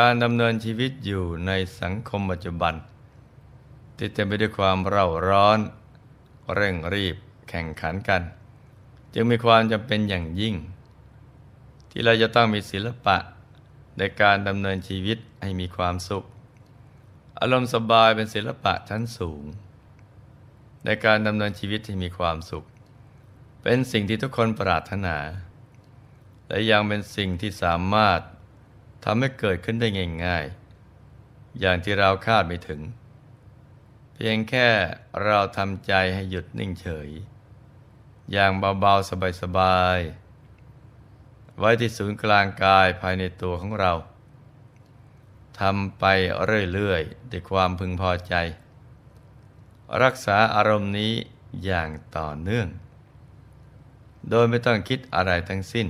การดำเนินชีวิตอยู่ในสังคมปัจจุบันที่เต็มไปด้วยความเร่าร้อน เร่งรีบ แข่งขันกัน จึงมีความจำเป็นอย่างยิ่ง ที่เราจะต้องมีศิลปะ ในการดำเนินชีวิตให้มีความสุข อารมณ์สบายเป็นศิลปะชั้นสูง ในการดำเนินชีวิตที่มีความสุข เป็นสิ่งที่ทุกคนปรารถนา และยังเป็นสิ่งที่สามารถทำให้เกิดขึ้นได้ง่ายๆอย่างที่เราคาดไม่ถึง เพียงแค่เราทำใจให้หยุดนิ่งเฉย อย่างเบาๆ สบายๆ ไว้ที่ศูนย์กลางกายภายในตัวของเรา ทำไปเรื่อยๆ ด้วยความพึงพอใจ รักษาอารมณ์นี้อย่างต่อเนื่อง โดยไม่ต้องคิดอะไรทั้งสิ้น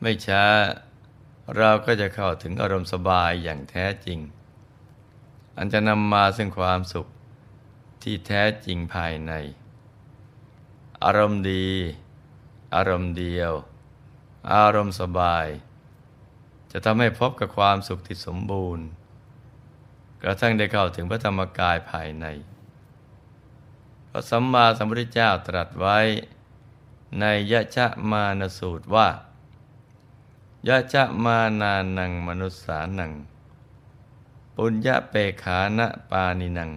ไม่ช้าเราก็จะเข้าถึงอารมณ์สบายอย่างแท้จริง อันจะนำมาซึ่งความสุขที่แท้จริงภายใน อารมณ์ดี อารมณ์เดียว อารมณ์สบาย จะทำให้พบกับความสุขที่สมบูรณ์กระทั่งได้เข้าถึงพระธรรมกายภายในพระสัมมาสัมพุทธเจ้าตรัสไว้ในยะชะมานสูตรว่ายะจะมานานังมนุษสานัง ปุญญะเปขานะปานินัง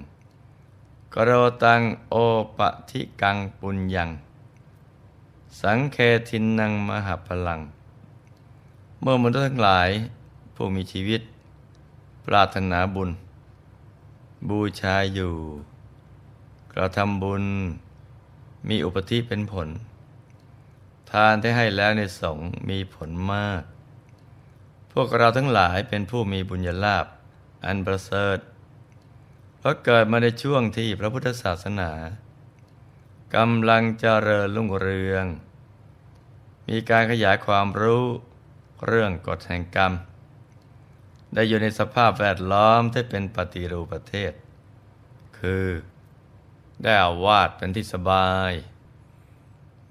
กรตังโอปะทิกังปุญญัง สังเคทินนังมหาพลัง เมื่อมนุษย์ทั้งหลาย ผู้มีชีวิต ปรารถนาบุญ บูชาอยู่ กระทำบุญ มีอุปธิเป็นผล ทานที่ให้แล้วในสงมีผลมากพวกเราทั้งหลายเป็นผู้มีบุญญาลาภอันประเสริฐเพราะเกิดมาในช่วงที่พระพุทธศาสนากำลังเจริญรุ่งเรือง มีการขยายความรู้ เรื่องกฎแห่งกรรม ได้อยู่ในสภาพแวดล้อมที่เป็นปฏิรูปประเทศ คือ ได้อาวาดเป็นที่สบาย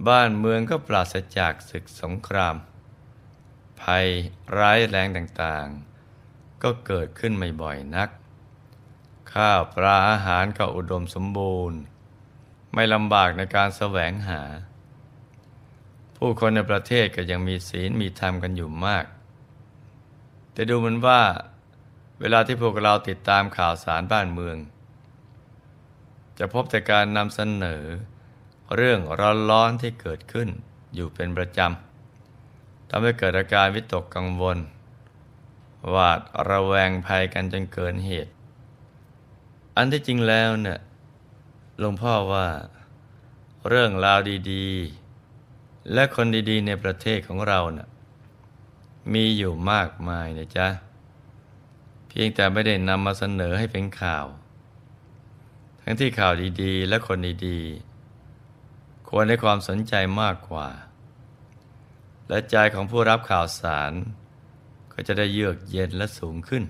บ้านเมืองก็ปราศจากศึกสงครามภัย ร้ายแรงต่างๆ ก็เกิดขึ้นไม่บ่อยนัก ข้าวปลาอาหารก็อุดมสมบูรณ์ ไม่ลำบากในการแสวงหา ผู้คนในประเทศก็ยังมีศีลมีธรรมกันอยู่มาก แต่ดูเหมือนว่า เวลาที่พวกเราติดตามข่าวสารบ้านเมือง จะพบแต่การนำเสนอ เรื่องร้อนๆที่เกิดขึ้นอยู่เป็นประจำทำให้เกิดอาการวิตกกังวลหวาดระแวงภัยกันจนเกินเหตุ อันที่จริงแล้วเนี่ย หลวงพ่อว่าเรื่องราวดี ๆ และคนดีๆ ในประเทศของเราเนี่ยมีอยู่มากมายนะจ๊ะ เพียงแต่ไม่ได้นำมาเสนอให้เป็นข่าว ทั้งที่ข่าวดีๆ และคนดีๆ ควรให้ความสนใจมากกว่าและใจของผู้รับข่าวสาร ก็จะได้เยือกเย็นและสูงขึ้น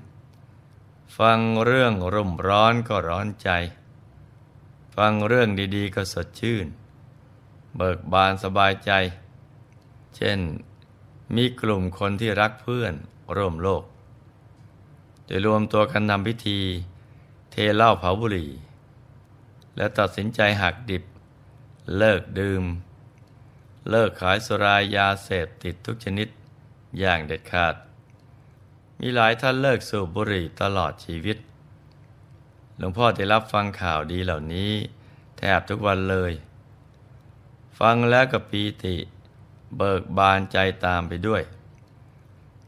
ฟังเรื่องรุ่มร้อนก็ร้อนใจ ฟังเรื่องดีๆ ก็สดชื่น เบิกบานสบายใจ เช่น มีกลุ่มคนที่รักเพื่อนร่วมโลกโดยรวมตัวกันทำพิธี เทเหล้าเผาบุหรี่ และตัดสินใจหักดิบ เลิกดื่มเลิกขายสุรายาเสพติดทุกชนิดอย่างเด็ดขาด มีหลายท่านเลิกสูบบุหรี่ตลอดชีวิต หลวงพ่อได้รับฟังข่าวดีเหล่านี้ แทบทุกวันเลย ฟังแล้วก็ปีติ เบิกบานใจตามไปด้วย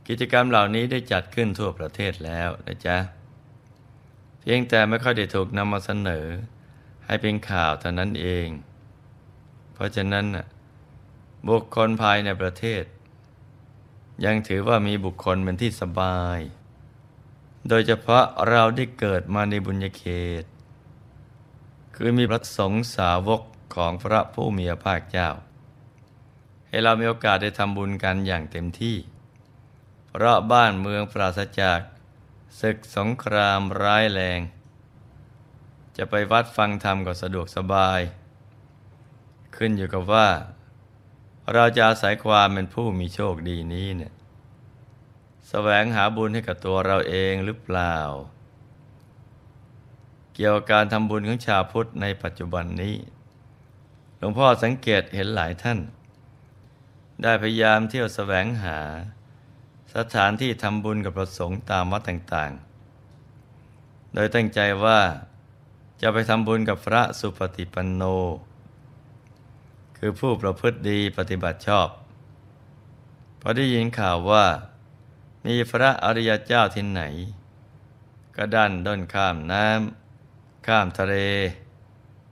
กิจกรรมเหล่านี้ได้จัดขึ้นทั่วประเทศแล้วนะจ๊ะ เพียงแต่ไม่ค่อยได้ถูกนำมาเสนอ ให้เป็นข่าวเท่านั้นเอง เพราะฉะนั้นน่ะบุคคลภายในประเทศ ยังถือว่ามีบุคคลเป็นที่สบาย โดยเฉพาะเราได้เกิดมาในบุญญเขต คือมีพระสงฆ์สาวกของพระผู้มีพระภาคเจ้า ให้เรามีโอกาสได้ทำบุญกันอย่างเต็มที่ เพราะบ้านเมืองปราศจากศึกสงครามร้ายแรง จะไปวัดฟังธรรมก็สะดวกสบาย ขึ้นอยู่กับว่าเราจะอาศัยความเป็นผู้มีโชคดีนี้เนี่ยสแสวงหาบุญให้กับตัวเราเองหรือเปล่า เกี่ยวกับการทำบุญของชาวพุทธในปัจจุบันนี้ หลวงพ่อสังเกตเห็นหลายท่าน ได้พยายามเที่ยวสแสวงหา สถานที่ทำบุญกับประสงค์ตามวัดต่างๆ โดยตั้งใจว่า จะไปทำบุญกับพระสุปฏิปันโนคือผู้ประพฤติดีปฏิบัติชอบพอได้ยินข่าวว่ามีพระอริยเจ้าที่ไหน ก็ดันด้นข้ามน้ำข้ามทะเล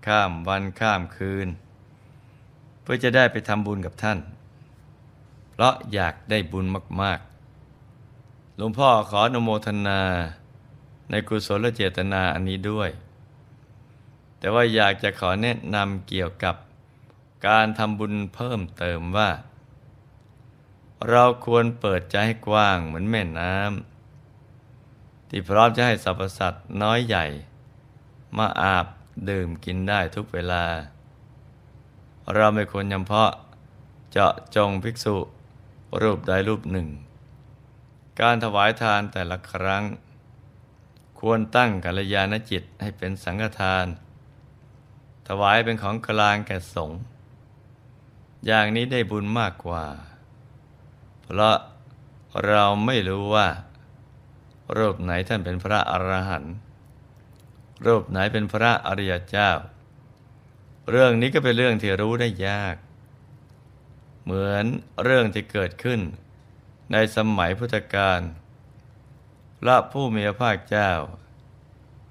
ข้ามวันข้ามคืน เพื่อจะได้ไปทำบุญกับท่าน เพราะอยากได้บุญมากๆ หลวงพ่อขออนุโมทนาในกุศลเจตนาอันนี้ด้วย แต่ว่าอยากจะขอแนะนำเกี่ยวกับการทำบุญเพิ่มเติมว่า เราควรเปิดใจให้กว้างเหมือนแม่น้ำ ที่พร้อมจะให้สรรพสัตว์น้อยใหญ่ มาอาบดื่มกินได้ทุกเวลา เราไม่ควรยำเพาะเจาะจงภิกษุ รูปใดรูปหนึ่ง การถวายทานแต่ละครั้ง ควรตั้งกัลยาณจิตให้เป็นสังฆทาน ถวายเป็นของกลางแก่สงฆ์อย่างนี้ได้บุญมากกว่า เพราะเราไม่รู้ว่ารูปไหนท่านเป็นพระอรหันต์รูปไหนเป็นพระอริยเจ้า เรื่องนี้ก็เป็นเรื่องที่รู้ได้ยาก เหมือนเรื่องที่เกิดขึ้น ในสมัยพุทธกาลพระผู้มีพระภาคเจ้า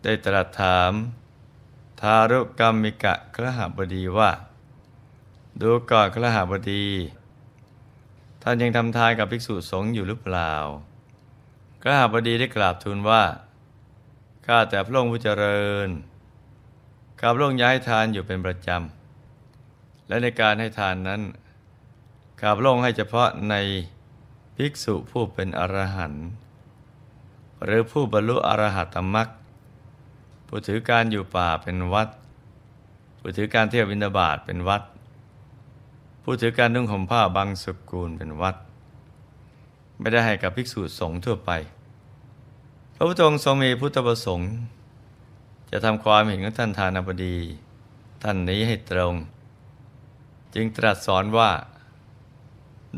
ได้ตรัสถาม ทารุกรรมิกะครหบดีว่าดูก่อนขลหาบดี ท่านยังทำทานกับภิกษุสงฆ์อยู่หรือเปล่าขลหาบดีได้กราบทูลว่าข้าแต่พระองค์ผู้เจริญข้าพระองค์ย้ายทานอยู่เป็นประจำและในการให้ทานนั้นข้าพระองค์ให้เฉพาะในภิกษุผู้เป็นอรหันต์หรือผู้บรรลุอรหัตมรรคผู้ถือการอยู่ป่าเป็นวัดผู้ถือการเที่ยววินาบาตเป็นวัดพูดถึงการนุ่งห่มผ้าบางสกุลเป็นวัด ไม่ได้ให้กับภิกษุสงฆ์ทั่วไป พระพุทธองค์ทรงมีพุทธประสงค์ จะทำความเห็นของท่านทานาบดี ท่านนี้ให้ตรง จึงตรัสสอนว่า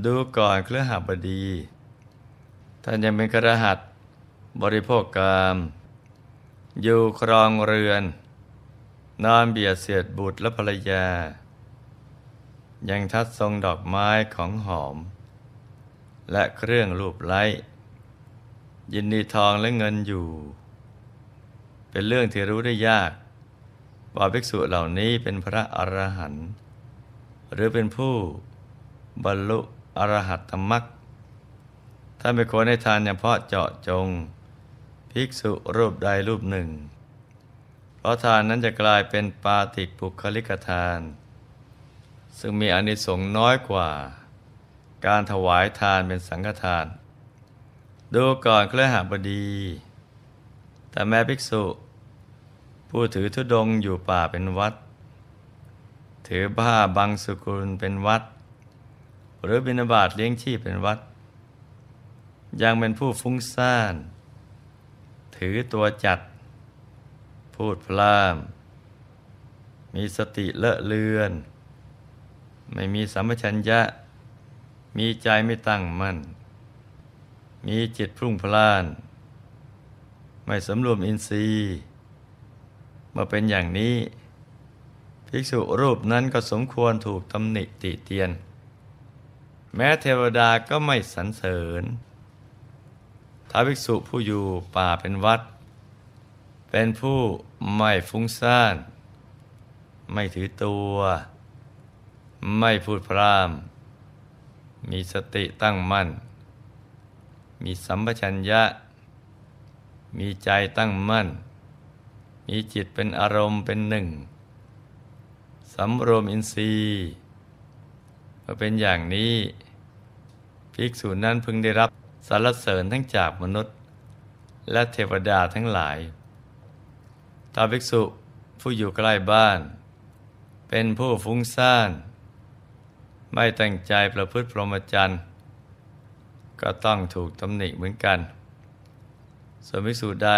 ดูก่อนเครือหาบดี ท่านยังเป็นกระหัตบริโภคกรรม อยู่ครองเรือน นอนเบียดเสียดบุตรและภรรยายังทัดทรงดอกไม้ของหอม และเครื่องรูปไล้ ยินดีทองและเงินอยู่ เป็นเรื่องที่รู้ได้ยาก ว่าภิกษุเหล่านี้เป็นพระอรหันต์หรือเป็นผู้บรรลุอรหัตธมรัก ถ้าไม่ควรให้ทานเฉพาะเจาะจง ภิกษุรูปใดรูปหนึ่ง เพราะทานนั้นจะกลายเป็นปาติปุคลิกทานซึ่งมีอนิสงส์น้อยกว่าการถวายทานเป็นสังฆทาน ดูก่อนเครือหาบดี แต่แม่ภิกษุ ผู้ถือธุดงอยู่ป่าเป็นวัด ถือผ้าบางสุกุลเป็นวัด หรือบินาบาตเลี้ยงชีพเป็นวัด ยังเป็นผู้ฟุ้งซ่าน ถือตัวจัด พูดพล่ามมีสติเลอะเลือนไม่มีสัมปชัญญะ มีใจไม่ตั้งมั่น มีจิตพรุ่งพล่าน ไม่สำรวมอินทรีย์ มาเป็นอย่างนี้ ภิกษุรูปนั้นก็สมควรถูกตำหนิติเตียน แม้เทวดาก็ไม่สรรเสริญ ถ้าภิกษุผู้อยู่ป่าเป็นวัด เป็นผู้ไม่ฟุ้งซ่าน ไม่ถือตัวไม่พูดพร่ำมีสติตั้งมั่น มีสัมปชัญญะ มีใจตั้งมั่น มีจิตเป็นอารมณ์เป็นหนึ่งสำรวมอินทรีย์เมื่อเป็นอย่างนี้ ภิกษุนั้นพึงได้รับสารเสริญทั้งจากมนุษย์ และเทวดาทั้งหลายถ้าภิกษุผู้อยู่ใกล้บ้าน เป็นผู้ฟุ้งซ่านไม่ตั้งใจประพฤติพรหมจรรย์ก็ต้องถูกตำหนิเหมือนกันส่วนภิกษุใด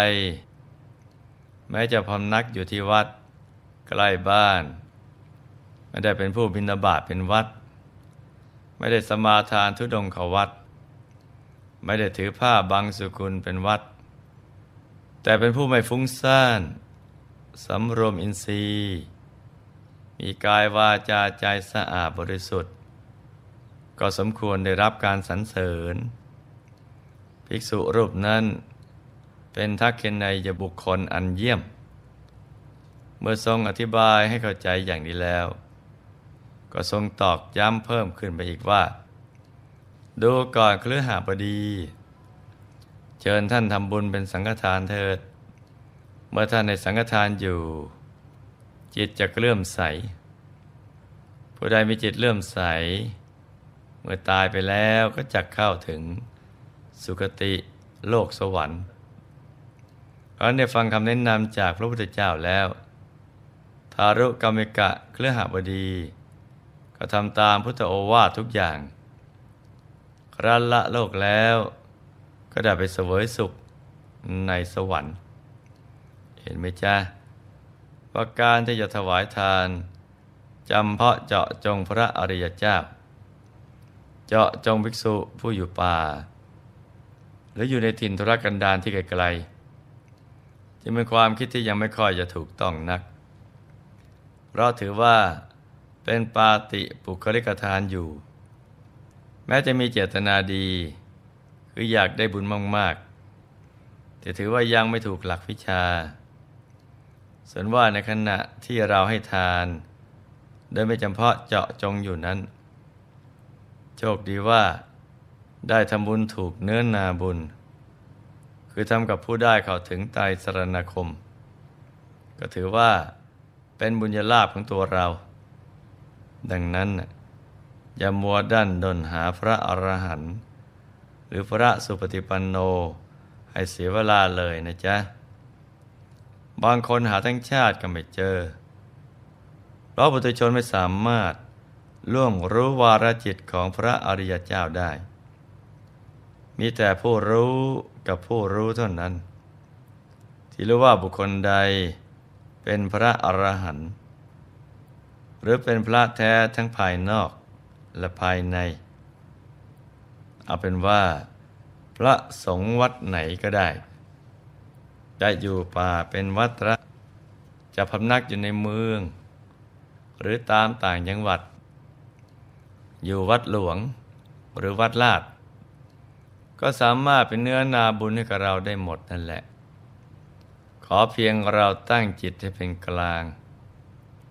แม้จะพำนักอยู่ที่วัดใกล้บ้าน ไม่ได้เป็นผู้บินาบาตเป็นวัด ไม่ได้สมาทานทุดงเขาวัด ไม่ได้ถือผ้าบางสุคุณเป็นวัด แต่เป็นผู้ไม่ฟุ้งซ่านสำรวมอินทรีย์ มีกายวาจาใจสะอาดบริสุทธิ์ก็สมควรได้รับการสรรเสริญ ภิกษุรูปนั้นเป็นทักเคนในยบุคคลอันเยี่ยม เมื่อทรงอธิบายให้เข้าใจอย่างนี้แล้ว ก็ทรงตอกย้ำเพิ่มขึ้นไปอีกว่า ดูก่อนเคลือหาบดี เชิญท่านทำบุญเป็นสังฆทานเถิด เมื่อท่านในสังฆทานอยู่ จิตจะเลื่อมใส ผู้ใดมีจิตเลื่อมใสมื่อตายไปแล้วก็จะเข้าถึงสุคติโลกสวรรค์ เพราะได้ฟังคำแนะนำจากพระพุทธเจ้าแล้ว ทารุกรมิกะเครือหบดี ก็ทำตามพุทธโอวาททุกอย่าง ครั้นละโลกแล้วก็ได้ไปเสวยสุขในสวรรค์ เห็นไหมจ๊ะว่าการที่จะถวายทานจำเพาะเจาะจงพระอริยเจ้าเจาะจงภิกษุผู้อยู่ป่าหรืออยู่ในถิ่นธุรกันดารที่ไกลๆจะเป็นความคิดที่ยังไม่ค่อย จะ ถูกต้องนัก เพราะถือว่าเป็นปาติปุคลิกทาน อยู่ แม้จะมีเจตนาดี คืออยากได้บุญ มากๆแต่ถือว่ายังไม่ถูกหลักวิชา ส่วนว่าในขณะที่เราให้ทาน โดยไม่จำเพาะเจาะจงอยู่นั้นโชคดีว่าได้ทำบุญถูกเนื้อนาบุญ คือทำกับผู้ได้เข้าถึงไตสรณคม ก็ถือว่าเป็นบุญญาลาภของตัวเรา ดังนั้นอย่ามัวดันดนหาพระอรหันต์หรือพระสุปฏิปันโน ให้เสียเวลาเลยนะจ๊ะ บางคนหาทั้งชาติก็ไม่เจอ เพราะปุถุชนไม่สามารถล่วงรู้วาราจิตของพระอริยเจ้าได้ มีแต่ผู้รู้กับผู้รู้เท่านั้น ที่รู้ว่าบุคคลใดเป็นพระอรหันต์หรือเป็นพระแท้ทั้งภายนอก และภายในเอาเป็นว่า พระสงฆ์วัดไหนก็ได้จะอยู่ป่าเป็นวัดระจะพำนักอยู่ในเมือง หรือตามต่างจังหวัดอยู่วัดหลวงหรือวัดลาดก็สามารถเป็นเนื้อนาบุญให้กับเราได้หมดนั่นแหละ ขอเพียงเราตั้งจิตให้เป็นกลาง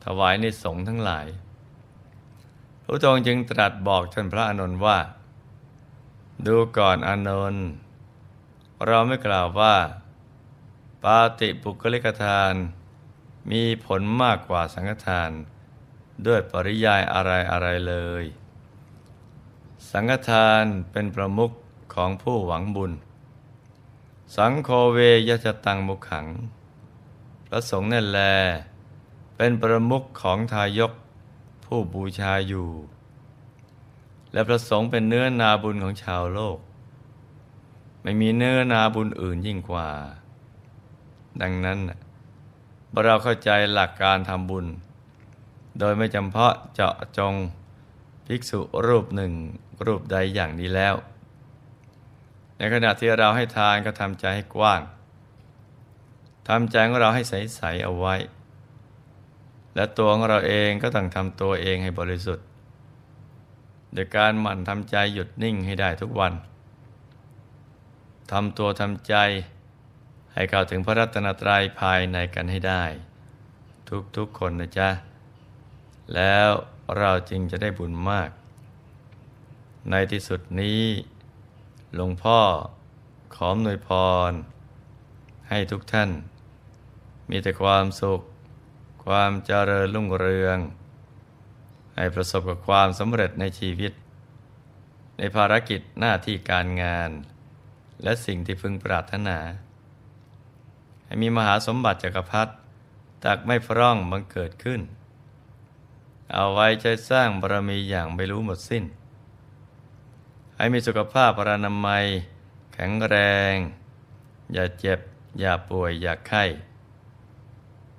ถวายในสงฆ์ทั้งหลายพระองค์จึงตรัสบอกท่านพระอนุนว่า ดูก่อนอนุนเราไม่กล่าวว่า ปาติปุกลิกทาน มีผลมากกว่าสังฆทานด้วยปริยายอะไรอะไรเลยสังฆทานเป็นประมุขของผู้หวังบุญ สังโฆเวยจตังมุขัง พระสงฆ์นั่นแล เป็นประมุขของทายกผู้บูชาอยู่ และพระสงฆ์เป็นเนื้อนาบุญของชาวโลก ไม่มีเนื้อนาบุญอื่นยิ่งกว่า ดังนั้นเราเข้าใจหลักการทำบุญ โดยไม่จำเพาะเจาะจงภิกษุรูปหนึ่งรูปใดอย่างนี้แล้ว ในขณะที่เราให้ทานก็ทำใจให้กว้างทำใจของเราให้ใสๆเอาไว้ และตัวของเราเองก็ต้องทำตัวเองให้บริสุทธิ์ โดยการหมั่นทำใจหยุดนิ่งให้ได้ทุกวันทำตัวทำใจให้เข้าถึงพระรัตนตรัยภายในกันให้ได้ ทุกๆคนนะจ๊ะ แล้วเราจึงจะได้บุญมากในที่สุดนี้ หลวงพ่อขอมหนวยพร ให้ทุกท่าน มีแต่ความสุข ความเจริญรุ่งเรือง ให้ประสบกับความสำเร็จในชีวิต ในภารกิจหน้าที่การงาน และสิ่งที่พึงปรารถนา ให้มีมหาสมบัติจักรพรรดิตักไม่พร่องบังเกิดขึ้น เอาไว้ใช้สร้างบารมีอย่างไม่รู้หมดสิ้นให้มีสุขภาพพรานามัยแข็งแรง อย่าเจ็บอย่าป่วยอย่าไข้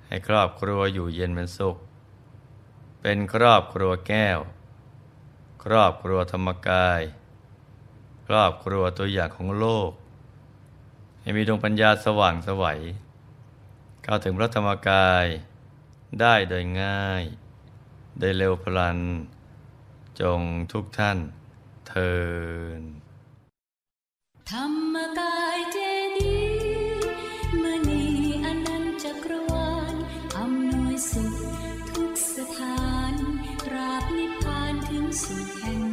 ให้ครอบครัวอยู่เย็นเป็นสุข เป็นครอบครัวแก้ว ครอบครัวธรรมกาย ครอบครัวตัวอย่างของโลก ให้มีดวงปัญญาสว่างสวัยเข้าถึงพระธรรมกายได้โดยง่าย ได้เร็วพลัน จงทุกท่านทินธรรมกายเจดีมณีอนันจักรวาลอำนวยสุขทุกสถานตราบนิพพานถึงสุดแห่ง